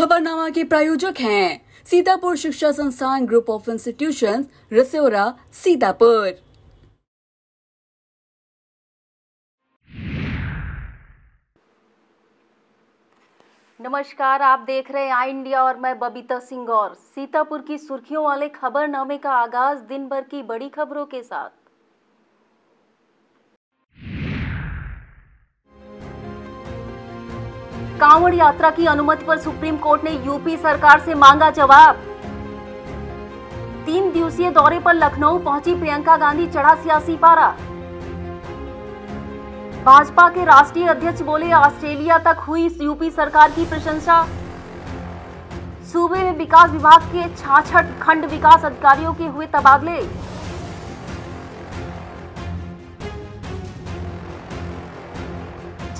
खबरनामा के प्रायोजक हैं Sitapur Shiksha Sansthan group of Institution Rasora Sitapur नमस्कार आप देख रहे हैं आई इंडिया और मैं बबीता सिंह और सीतापुर की सुर्खियों वाले खबरनामे का आगाज दिन भर की बड़ी खबरों के साथ कांवड़ यात्रा की अनुमति पर सुप्रीम कोर्ट ने यूपी सरकार से मांगा जवाब तीन दिवसीय दौरे पर लखनऊ पहुंची प्रियंका गांधी चढ़ा सियासी पारा भाजपा के राष्ट्रीय अध्यक्ष बोले ऑस्ट्रेलिया तक हुई यूपी सरकार की प्रशंसा सूबे में विकास विभाग के छाछठ खंड विकास अधिकारियों के हुए तबादले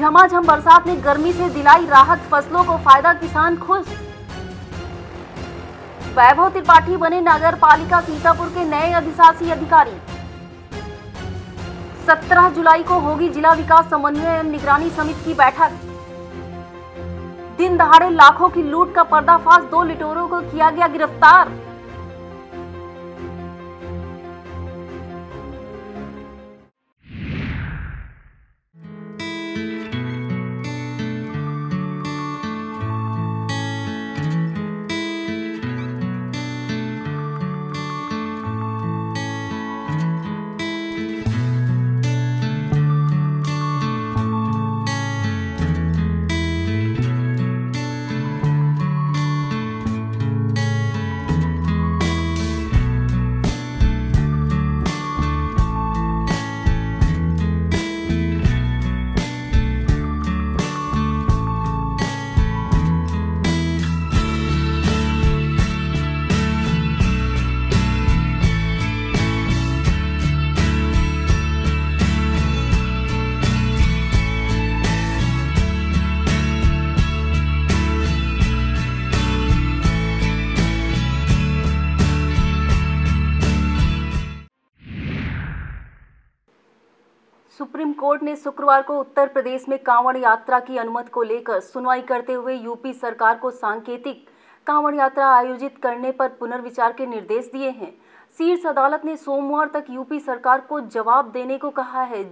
झमाझम बरसात ने गर्मी से दिलाई राहत फसलों को फायदा किसान खुश वैभव त्रिपाठी बने नगर पालिका सीतापुर के नए अधिशासी अधिकारी 17 जुलाई को होगी जिला विकास समन्वय एवं निगरानी समिति की बैठक दिन दहाड़े लाखों की लूट का पर्दाफाश दो लिटोरों को किया गया गिरफ्तार कोर्ट ने शुक्रवार को उत्तर प्रदेश में कांवड़ यात्रा की अनुमति को लेकर सुनवाई करते हुए यूपी सरकार को सांकेतिक कांवड़ यात्रा आयोजित करने पर पुनर्विचार के निर्देश दिए हैं शीर्ष अदालत ने सोमवार तक यूपी सरकार को जवाब देने को कहा है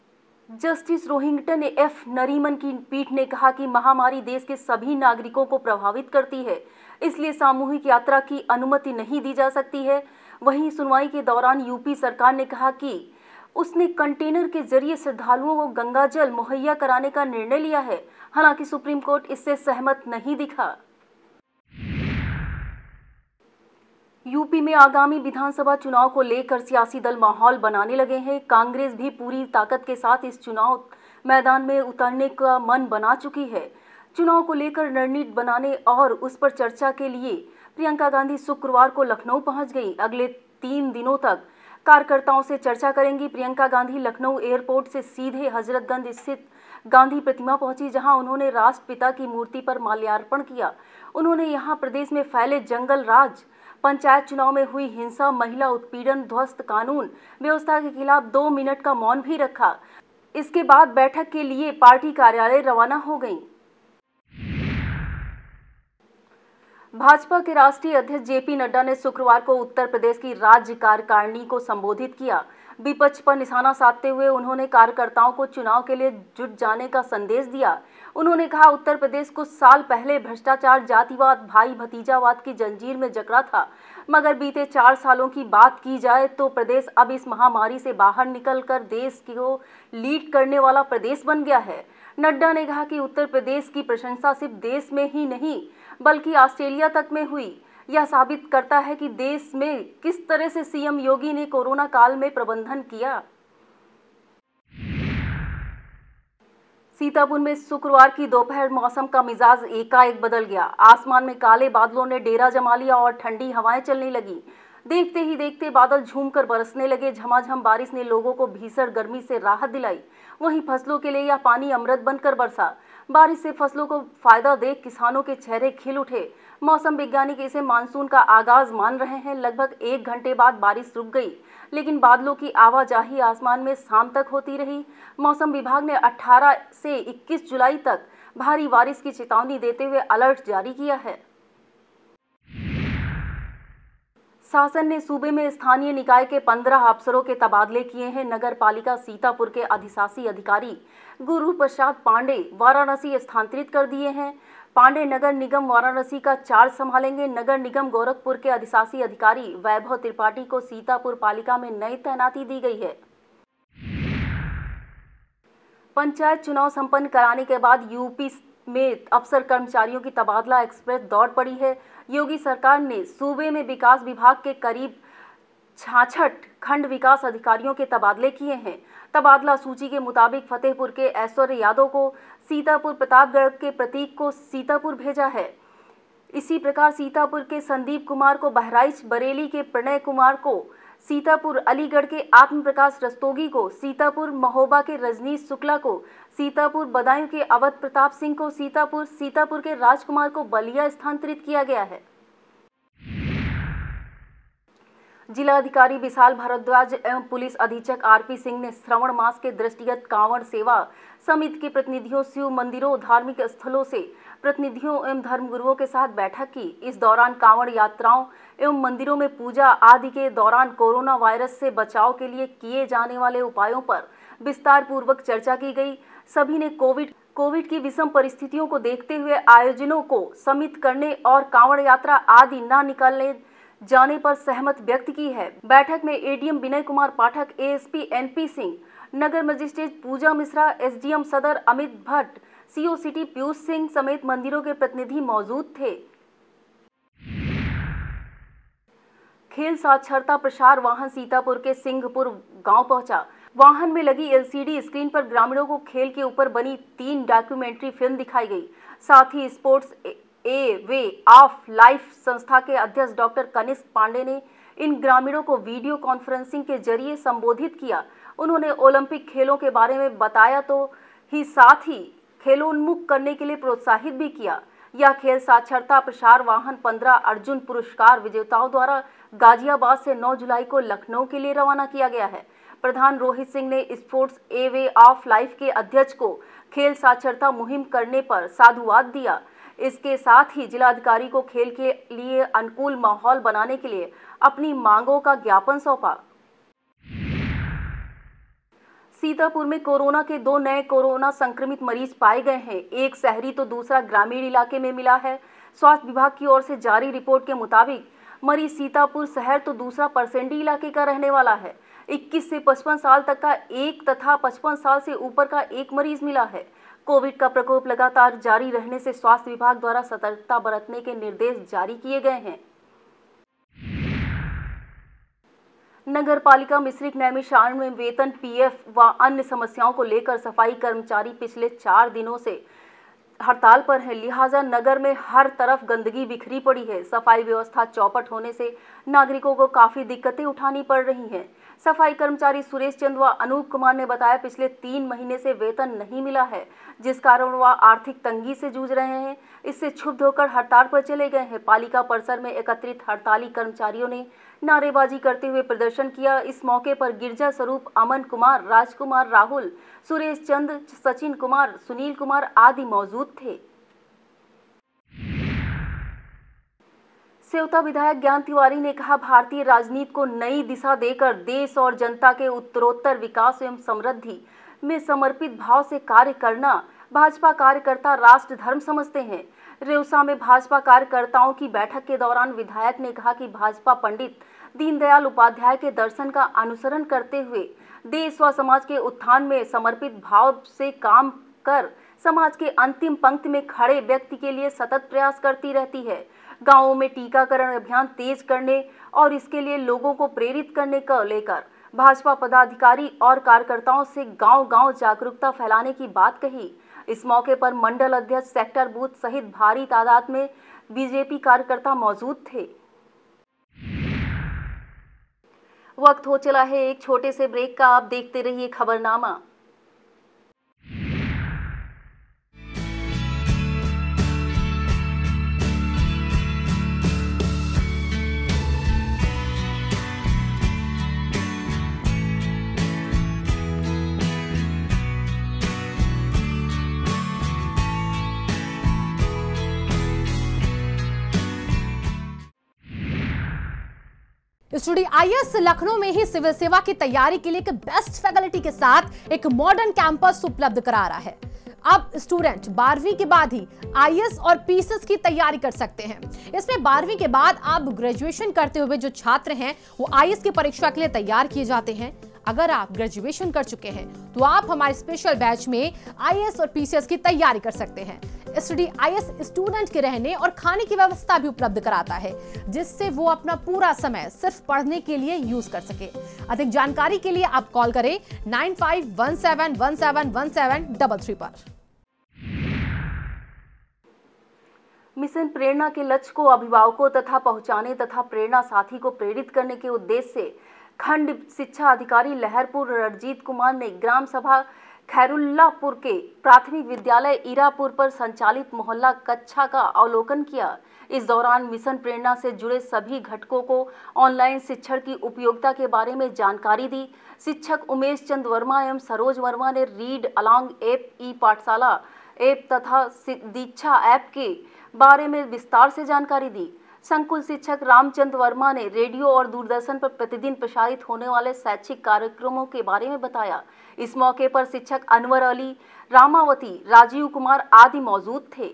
जस्टिस रोहिंगटन एफ नरीमन की पीठ ने कहा कि महामारी देश के सभी नागरिकों को प्रभावित करती है इसलिए सामूहिक यात्रा की अनुमति नहीं दी जा सकती है वहीं सुनवाई के दौरान यूपी सरकार ने कहा कि उसने कंटेनर के जरिए श्रद्धालुओं को गंगा जल मुहैया कराने का निर्णय लिया है हालांकि सुप्रीम कोर्ट इससे सहमत नहीं दिखा यूपी में आगामी विधानसभा चुनाव को लेकर सियासी दल माहौल बनाने लगे हैं कांग्रेस भी पूरी ताकत के साथ इस चुनाव मैदान में उतरने का मन बना चुकी है चुनाव को लेकर रणनीति बनाने और उस पर चर्चा के लिए प्रियंका गांधी शुक्रवार को लखनऊ पहुंच गई अगले तीन दिनों तक कार्यकर्ताओं से चर्चा करेंगी प्रियंका गांधी लखनऊ एयरपोर्ट से सीधे हजरतगंज स्थित गांधी प्रतिमा पहुंची जहां उन्होंने राष्ट्रपिता की मूर्ति पर माल्यार्पण किया उन्होंने यहां प्रदेश में फैले जंगल राज पंचायत चुनाव में हुई हिंसा महिला उत्पीड़न ध्वस्त कानून व्यवस्था के खिलाफ दो मिनट का मौन भी रखा इसके बाद बैठक के लिए पार्टी कार्यालय रवाना हो गयी भाजपा के राष्ट्रीय अध्यक्ष जेपी नड्डा ने शुक्रवार को उत्तर प्रदेश की राज्य कार्यकारिणी को संबोधित किया विपक्ष पर निशाना साधते हुए उन्होंने कार्यकर्ताओं को चुनाव के लिए जुट जाने का संदेश दिया उन्होंने कहा उत्तर प्रदेश कुछ साल पहले भ्रष्टाचार जातिवाद भाई भतीजावाद की जंजीर में जकड़ा था मगर बीते चार सालों की बात की जाए तो प्रदेश अब इस महामारी से बाहर कर देश को लीड करने वाला प्रदेश बन गया है नड्डा ने कहा कि उत्तर प्रदेश की प्रशंसा सिर्फ देश में ही नहीं बल्कि ऑस्ट्रेलिया तक में हुई यह साबित करता है कि देश में किस तरह से सीएम योगी ने कोरोना काल में प्रबंधन किया सीतापुर में शुक्रवार की दोपहर मौसम का मिजाज एकाएक बदल गया आसमान में काले बादलों ने डेरा जमा लिया और ठंडी हवाएं चलने लगी देखते ही देखते बादल झूमकर बरसने लगे झमाझम बारिश ने लोगों को भीषण गर्मी से राहत दिलाई वहीं फसलों के लिए यह पानी अमृत बनकर बरसा बारिश से फसलों को फायदा देख किसानों के चेहरे खिल उठे मौसम वैज्ञानिक इसे मानसून का आगाज मान रहे हैं लगभग एक घंटे बाद बारिश रुक गई लेकिन बादलों की आवाजाही आसमान में शाम तक होती रही मौसम विभाग ने 18 से 21 जुलाई तक भारी बारिश की चेतावनी देते हुए अलर्ट जारी किया है शासन ने सूबे में स्थानीय निकाय के पंद्रह अफसरों के तबादले किए हैं नगर पालिका सीतापुर के अधिशासी अधिकारी गुरु प्रसाद पांडे वाराणसी स्थानांतरित कर दिए हैं पांडे नगर निगम वाराणसी का चार्ज संभालेंगे नगर निगम गोरखपुर के अधिशासी अधिकारी वैभव त्रिपाठी को सीतापुर पालिका में नई तैनाती दी गई है पंचायत चुनाव संपन्न कराने के बाद यूपी में अफसर कर्मचारियों की तबादला एक्सप्रेस दौड़ पड़ी है योगी सरकार ने सूबे में विकास विभाग के करीब छाछठ खंड विकास अधिकारियों के तबादले किए हैं तबादला सूची के मुताबिक फतेहपुर के ऐश्वर्य यादव को सीतापुर प्रतापगढ़ के प्रतीक को सीतापुर भेजा है इसी प्रकार सीतापुर के संदीप कुमार को बहराइच बरेली के प्रणय कुमार को सीतापुर अलीगढ़ के आत्म प्रकाश रस्तोगी को सीतापुर महोबा के रजनीश शुक्ला को सीतापुर बदायूं के अवध प्रताप सिंह को सीतापुर सीतापुर के राजकुमार को बलिया स्थानांतरित किया गया है जिला अधिकारी विशाल भारद्वाज एवं पुलिस अधीक्षक आरपी सिंह ने श्रवण मास के दृष्टिगत कांवड़ सेवा समिति के प्रतिनिधियों शिव मंदिरों धार्मिक स्थलों से प्रतिनिधियों एवं धर्मगुरुओं के साथ बैठक की इस दौरान कांवड़ यात्राओं एवं मंदिरों में पूजा आदि के दौरान कोरोना वायरस से बचाव के लिए किए जाने वाले उपायों पर विस्तार पूर्वक चर्चा की गई सभी ने कोविड कोविड की विषम परिस्थितियों को देखते हुए आयोजनों को समित करने और कांवड़ यात्रा आदि न निकालने जाने पर सहमत व्यक्त की है बैठक में ADM Vinay Kumar Pathak ASP NP Singh नगर मजिस्ट्रेट पूजा मिश्रा एसडीएम सदर अमित भट्ट सीओ सिटी पीयूष सिंह समेत मंदिरों के प्रतिनिधि मौजूद थे खेल साक्षरता प्रसार वाहन सीतापुर के सिंहपुर गांव पहुंचा वाहन में लगी एलसीडी स्क्रीन पर ग्रामीणों को खेल के ऊपर बनी तीन डॉक्यूमेंट्री फिल्म दिखाई गई साथ ही Sports a Way of Life संस्था के अध्यक्ष डॉक्टर कनिष्क पांडे ने इन ग्रामीणों को वीडियो कॉन्फ्रेंसिंग के जरिए संबोधित किया उन्होंने ओलंपिक खेलों के बारे में बताया तो ही साथ ही खेलोन्मुख करने के लिए प्रोत्साहित भी किया यह खेल साक्षरता प्रसार वाहन पंद्रह अर्जुन पुरस्कार विजेताओं द्वारा गाजियाबाद से 9 जुलाई को लखनऊ के लिए रवाना किया गया है प्रधान रोहित सिंह ने Sports a Way of Life के अध्यक्ष को खेल साक्षरता मुहिम करने पर साधुवाद दिया इसके साथ ही जिलाधिकारी को खेल के लिए अनुकूल माहौल बनाने के लिए अपनी मांगों का ज्ञापन सौंपा सीतापुर में कोरोना के दो नए कोरोना संक्रमित मरीज पाए गए हैं एक शहरी तो दूसरा ग्रामीण इलाके में मिला है स्वास्थ्य विभाग की ओर से जारी रिपोर्ट के मुताबिक मरीज सीतापुर शहर तो दूसरा परसेंडी इलाके का रहने वाला है 21 से 55 साल तक का एक तथा 55 साल से ऊपर का एक मरीज मिला है कोविड का प्रकोप लगातार जारी रहने से स्वास्थ्य विभाग द्वारा सतर्कता बरतने के निर्देश जारी किए गए हैं नगर पालिका मिश्रिक नैमिषारण में वेतन पीएफ व अन्य समस्याओं को लेकर सफाई कर्मचारी पिछले चार दिनों से हड़ताल पर है लिहाजा नगर में हर तरफ गंदगी बिखरी पड़ी है सफाई व्यवस्था चौपट होने से नागरिकों को काफ़ी दिक्कतें उठानी पड़ रही हैं सफाई कर्मचारी सुरेश चंद व अनूप कुमार ने बताया पिछले तीन महीने से वेतन नहीं मिला है जिस कारण वह आर्थिक तंगी से जूझ रहे हैं इससे क्षुब्ध होकर हड़ताल पर चले गए हैं पालिका परिसर में एकत्रित हड़ताली कर्मचारियों ने नारेबाजी करते हुए प्रदर्शन किया इस मौके पर गिरजा स्वरूप अमन कुमार राजकुमार राहुल सुरेश चंद सचिन कुमार सुनील कुमार आदि मौजूद थे सेवता विधायक ज्ञान तिवारी ने कहा भारतीय राजनीति को नई दिशा देकर देश और जनता के उत्तरोत्तर विकास एवं समृद्धि में समर्पित भाव से कार्य करना भाजपा कार्यकर्ता राष्ट्र धर्म समझते हैं रेवसा में भाजपा कार्यकर्ताओं की बैठक के दौरान विधायक ने कहा कि भाजपा पंडित दीनदयाल उपाध्याय के दर्शन का अनुसरण करते हुए देश व समाज के उत्थान में समर्पित भाव से काम कर समाज के अंतिम पंक्ति में खड़े व्यक्ति के लिए सतत प्रयास करती रहती है गांवों में टीकाकरण अभियान तेज करने और इसके लिए लोगों को प्रेरित करने का लेकर भाजपा पदाधिकारी और कार्यकर्ताओं से गांव-गांव जागरूकता फैलाने की बात कही इस मौके पर मंडल अध्यक्ष सेक्टर बूथ सहित भारी तादाद में बीजेपी कार्यकर्ता मौजूद थे वक्त हो चला है एक छोटे से ब्रेक का आप देखते रहिए खबरनामा स्टडी आईएएस लखनऊ में ही सिविल सेवा की तैयारी के लिए एक बेस्ट फैकल्टी के साथ एक मॉडर्न कैंपस उपलब्ध करा रहा है अब स्टूडेंट बारहवीं के बाद ही आई और पीसीएस की तैयारी कर सकते हैं इसमें बारहवीं के बाद आप ग्रेजुएशन करते हुए जो छात्र हैं वो आई की परीक्षा के लिए तैयार किए जाते हैं अगर आप ग्रेजुएशन कर चुके हैं तो आप हमारे स्पेशल बैच में आई और पीसीएस की तैयारी कर सकते हैं स्टडी आई स्टूडेंट के रहने और खाने की व्यवस्था भी उपलब्ध कराता है जिससे वो अपना पूरा समय सिर्फ पढ़ने के लिए यूज कर सके अधिक जानकारी के लिए आप कॉल करें नाइन पर मिशन प्रेरणा के लक्ष्य को अभिभावकों तथा पहुंचाने तथा प्रेरणा साथी को प्रेरित करने के उद्देश्य से खंड शिक्षा अधिकारी लहरपुर रणजीत कुमार ने ग्राम सभा खैरुल्लापुर के प्राथमिक विद्यालय ईरापुर पर संचालित मोहल्ला कक्षा का अवलोकन किया इस दौरान मिशन प्रेरणा से जुड़े सभी घटकों को ऑनलाइन शिक्षण की उपयोगिता के बारे में जानकारी दी शिक्षक उमेश चंद वर्मा एवं सरोज वर्मा ने रीड अलॉन्ग ऐप ई पाठशाला ऐप तथा दीक्षा ऐप के बारे में विस्तार से जानकारी दी संकुल शिक्षक रामचंद वर्मा ने रेडियो और दूरदर्शन पर प्रतिदिन प्रसारित होने वाले शैक्षिक कार्यक्रमों के बारे में बताया इस मौके पर शिक्षक अनवर अली रामावती राजीव कुमार आदि मौजूद थे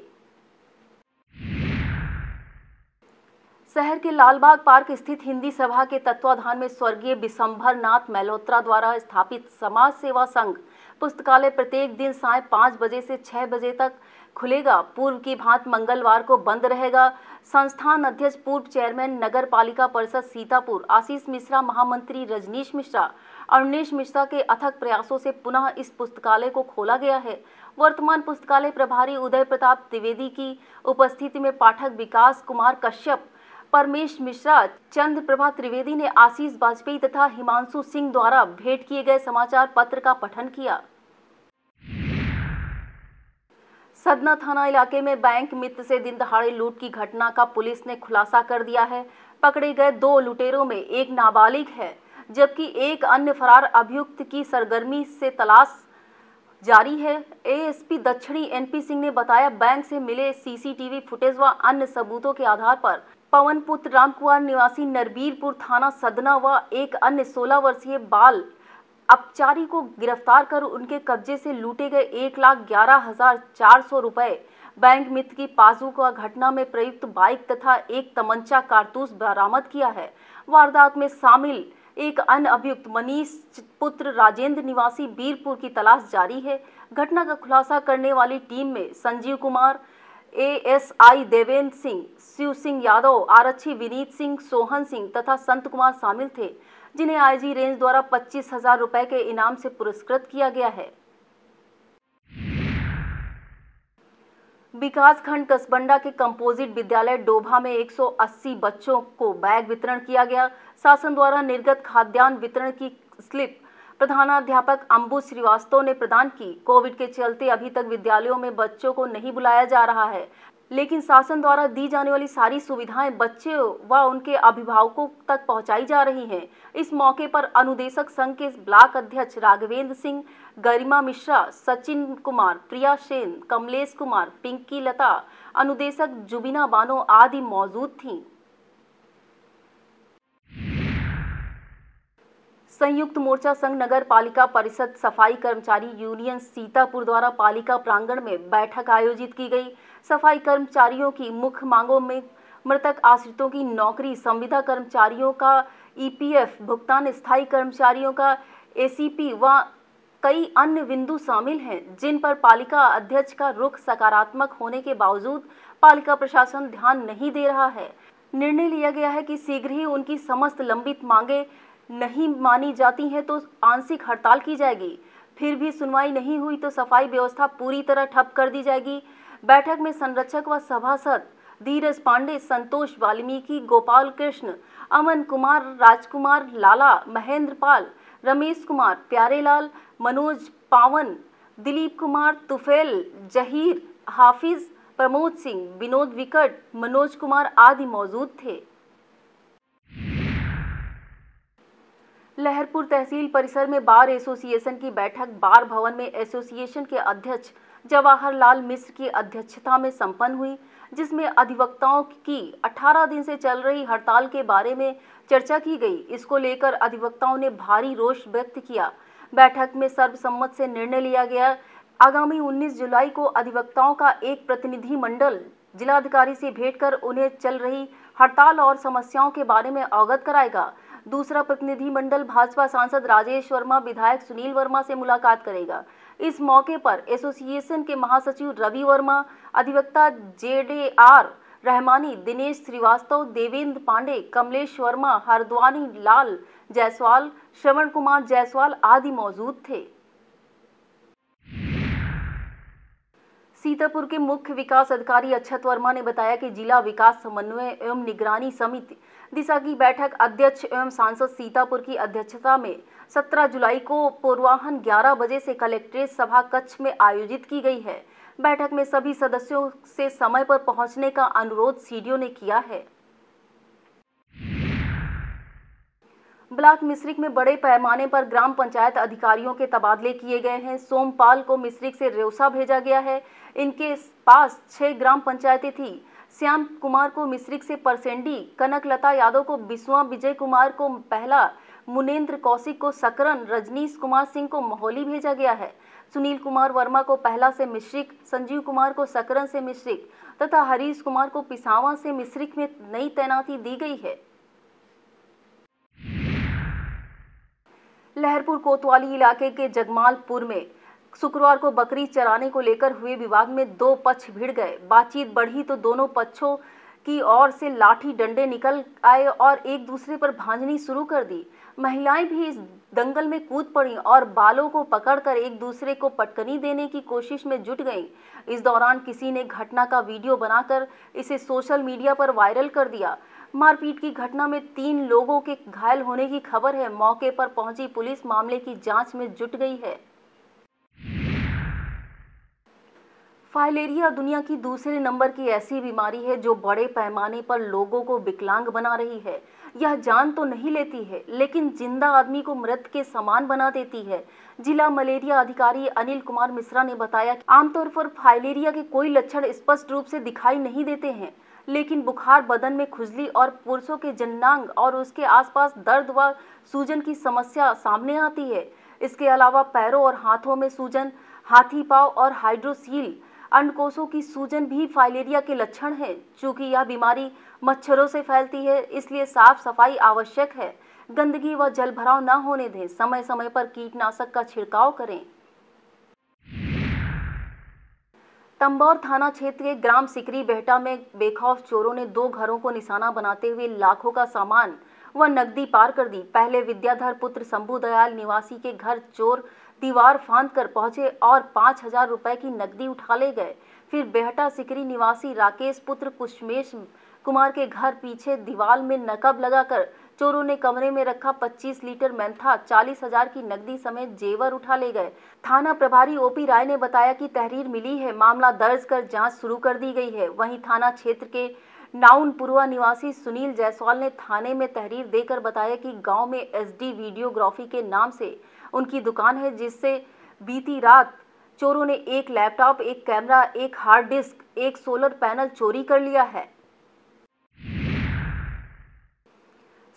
शहर के लालबाग पार्क स्थित हिंदी सभा के तत्वाधान में स्वर्गीय विशंभर नाथ मल्होत्रा द्वारा स्थापित समाज सेवा संघ पुस्तकालय प्रत्येक दिन साय पाँच बजे से छः बजे तक खुलेगा पूर्व की भांत मंगलवार को बंद रहेगा संस्थान अध्यक्ष पूर्व चेयरमैन नगर पालिका परिषद सीतापुर आशीष मिश्रा महामंत्री रजनीश मिश्रा अरुणेश मिश्रा के अथक प्रयासों से पुनः इस पुस्तकालय को खोला गया है वर्तमान पुस्तकालय प्रभारी उदय प्रताप त्रिवेदी की उपस्थिति में पाठक विकास कुमार कश्यप परमेश मिश्रा चंद्र प्रभा त्रिवेदी ने आशीष वाजपेयी तथा हिमांशु सिंह द्वारा भेंट किए गए समाचार पत्र का पठन किया सदना थाना इलाके में बैंक मित्र से दिन दहाड़े लूट की घटना का पुलिस ने खुलासा कर दिया है पकड़े गए दो लुटेरों में एक नाबालिग है जबकि एक अन्य फरार अभियुक्त की सरगर्मी से तलाश जारी है एएसपी दक्षिणी एनपी सिंह ने बताया बैंक से मिले सीसीटीवी फुटेज व अन्य सबूतों के आधार पर पवन पुत्र रामकुमार निवासी नरबीरपुर थाना सदना व एक अन्य 16 वर्षीय बाल अपचारी को गिरफ्तार कर उनके कब्जे से लूटे गए एक लाख ग्यारह हजार चार सौ रुपए बैंक मित्र की को घटना में प्रयुक्त बाइक तथा एक तमंचा कारतूस बरामद किया है वारदात में शामिल एक अन्य अभियुक्त मनीष पुत्र राजेंद्र निवासी बीरपुर की तलाश जारी है घटना का खुलासा करने वाली टीम में Sanjeev Kumar A S I Devendra Singh Shiv Singh Yadav आरक्षी विनीत सिंह सोहन सिंह तथा संत कुमार शामिल थे जिन्हें आईजी रेंज द्वारा पच्चीस हजार रुपए के इनाम से पुरस्कृत किया गया है विकासखंड कसबंडा के कंपोजिट विद्यालय डोभा में 180 बच्चों को बैग वितरण किया गया शासन द्वारा निर्गत खाद्यान्न वितरण की स्लिप प्रधानाध्यापक अंबु श्रीवास्तव ने प्रदान की कोविड के चलते अभी तक विद्यालयों में बच्चों को नहीं बुलाया जा रहा है लेकिन शासन द्वारा दी जाने वाली सारी सुविधाएं बच्चे व उनके अभिभावकों तक पहुंचाई जा रही हैं इस मौके पर अनुदेशक संघ के ब्लॉक अध्यक्ष राघवेंद्र सिंह गरिमा मिश्रा सचिन कुमार प्रिया सेन कमलेश कुमार पिंकी लता अनुदेशक जुबिना बानो आदि मौजूद थीं संयुक्त मोर्चा संघ नगर पालिका परिषद सफाई कर्मचारी यूनियन सीतापुर द्वारा पालिका प्रांगण में बैठक आयोजित की गई सफाई कर्मचारियों की मुख्य मांगों में मृतक आश्रितों की नौकरी संविदा कर्मचारियों का ईपीएफ भुगतान स्थायी कर्मचारियों का एसीपी व कई अन्य बिंदु शामिल हैं जिन पर पालिका अध्यक्ष का रुख सकारात्मक होने के बावजूद पालिका प्रशासन ध्यान नहीं दे रहा है निर्णय लिया गया है कि शीघ्र ही उनकी समस्त लंबित मांगे नहीं मानी जाती हैं तो आंशिक हड़ताल की जाएगी फिर भी सुनवाई नहीं हुई तो सफाई व्यवस्था पूरी तरह ठप कर दी जाएगी बैठक में संरक्षक व सभासद धीरज पांडे संतोष वाल्मीकि गोपाल कृष्ण अमन कुमार राजकुमार लाला महेंद्र पाल रमेश कुमार प्यारेलाल मनोज पावन दिलीप कुमार तुफेल जहीर हाफिज प्रमोद सिंह विनोद विकट मनोज कुमार आदि मौजूद थे लहरपुर तहसील परिसर में बार एसोसिएशन की बैठक बार भवन में एसोसिएशन के अध्यक्ष जवाहरलाल मिश्र की अध्यक्षता में संपन्न हुई जिसमें अधिवक्ताओं की 18 दिन से चल रही हड़ताल के बारे में चर्चा की गई इसको लेकर अधिवक्ताओं ने भारी रोष व्यक्त किया बैठक में सर्वसम्मत से निर्णय लिया गया आगामी 19 जुलाई को अधिवक्ताओं का एक प्रतिनिधि मंडल जिलाधिकारी से भेंट कर उन्हें चल रही हड़ताल और समस्याओं के बारे में अवगत कराएगा दूसरा प्रतिनिधिमंडल भाजपा सांसद राजेश वर्मा विधायक सुनील वर्मा से मुलाकात करेगा इस मौके पर एसोसिएशन के महासचिव रवि वर्मा अधिवक्ता जे आर रहमानी दिनेश श्रीवास्तव देवेंद्र पांडे कमलेश वर्मा हरद्वानी लाल जायसवाल श्रवण कुमार जायसवाल आदि मौजूद थे सीतापुर के मुख्य विकास अधिकारी अक्षत वर्मा ने बताया कि जिला विकास समन्वय एवं निगरानी समिति दिशा की बैठक अध्यक्ष एवं सांसद सीतापुर की अध्यक्षता में 17 जुलाई को पूर्वाहन 11 बजे से कलेक्ट्रेट सभा कक्ष में आयोजित की गई है बैठक में सभी सदस्यों से समय पर पहुंचने का अनुरोध सीडीओ ने किया है ब्लॉक मिश्रिक में बड़े पैमाने पर ग्राम पंचायत अधिकारियों के तबादले किए गए हैं सोमपाल को मिश्रिक से रेवसा भेजा गया है इनके पास छह ग्राम पंचायतें थी श्याम कुमार को मिश्रिक से परसेंडी कनक लता यादव को बिस्वा विजय कुमार को पहला मुनेन्द्र कौशिक को सकरन रजनीश कुमार सिंह को मोहली भेजा गया है सुनील कुमार वर्मा को पहला से मिश्रिक संजीव कुमार को सकरन से मिश्रिक तथा हरीश कुमार को पिसावा से मिश्रिक में नई तैनाती दी गई है लहरपुर कोतवाली इलाके के जगमालपुर में शुक्रवार को बकरी चराने को लेकर हुए विवाद में दो पक्ष भिड़ गए बातचीत बढ़ी तो दोनों पक्षों की ओर से लाठी डंडे निकल आए और एक दूसरे पर भांजनी शुरू कर दी महिलाएं भी इस दंगल में कूद पड़ी और बालों को पकड़कर एक दूसरे को पटकनी देने की कोशिश में जुट गईं। इस दौरान किसी ने घटना का वीडियो बनाकर इसे सोशल मीडिया पर वायरल कर दिया मारपीट की घटना में तीन लोगों के घायल होने की खबर है मौके पर पहुंची पुलिस मामले की जांच में जुट गई है फाइलेरिया दुनिया की दूसरे नंबर की ऐसी बीमारी है जो बड़े पैमाने पर लोगों को विकलांग बना रही है यह जान तो नहीं लेती है लेकिन जिंदा आदमी को मृत के समान बना देती है जिला मलेरिया अधिकारी अनिल कुमार मिश्रा ने बताया कि आमतौर पर फाइलेरिया के कोई लक्षण स्पष्ट रूप से दिखाई नहीं देते हैं लेकिन बुखार बदन में खुजली और पुरुषों के जन्नांग और उसके आसपास दर्द व सूजन की समस्या सामने आती है इसके अलावा पैरों और हाथों में सूजन हाथी पाव और हाइड्रोसील अंडकोशों की सूजन भी फाइलेरिया के लक्षण है चूंकि यह बीमारी मच्छरों से फैलती है इसलिए साफ सफाई आवश्यक है गंदगी व जल भराव न होने दें समय समय पर कीटनाशक का छिड़काव करें तंबौर थाना क्षेत्र के ग्राम सिकरी बेहटा में बेखौफ चोरों ने दो घरों को निशाना बनाते हुए लाखों का सामान व नकदी पार कर दी पहले विद्याधर पुत्र शंभु दयाल निवासी के घर चोर दीवार फांद कर पहुंचे और पाँच हजार रुपये की नकदी उठा ले गए फिर बेहटा सिकरी निवासी राकेश पुत्र कुशमेश कुमार के घर पीछे दीवार में नकब लगाकर चोरों ने कमरे में रखा 25 लीटर मैंथा चालीस हजार की नकदी समेत जेवर उठा ले गए थाना प्रभारी ओपी राय ने बताया कि तहरीर मिली है मामला दर्ज कर जांच शुरू कर दी गई है वहीं थाना क्षेत्र के नाउनपुरवा निवासी सुनील जायसवाल ने थाने में तहरीर देकर बताया कि गांव में एसडी वीडियोग्राफी के नाम से उनकी दुकान है जिससे बीती रात चोरों ने एक लैपटॉप एक कैमरा एक हार्ड डिस्क एक सोलर पैनल चोरी कर लिया है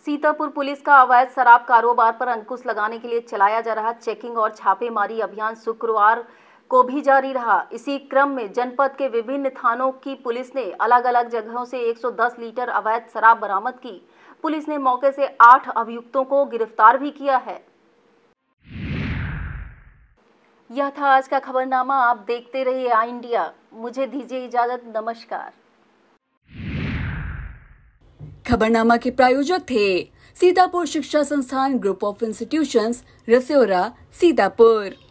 सीतापुर पुलिस का अवैध शराब कारोबार पर अंकुश लगाने के लिए चलाया जा रहा चेकिंग और छापेमारी अभियान शुक्रवार को भी जारी रहा इसी क्रम में जनपद के विभिन्न थानों की पुलिस ने अलग अलग जगहों से 110 लीटर अवैध शराब बरामद की पुलिस ने मौके से आठ अभियुक्तों को गिरफ्तार भी किया है यह था आज का खबरनामा आप देखते रहिए आई इंडिया मुझे दीजिए इजाजत नमस्कार खबरनामा के प्रायोजक थे Sitapur Shiksha Sansthan group of institutions Rasera Sitapur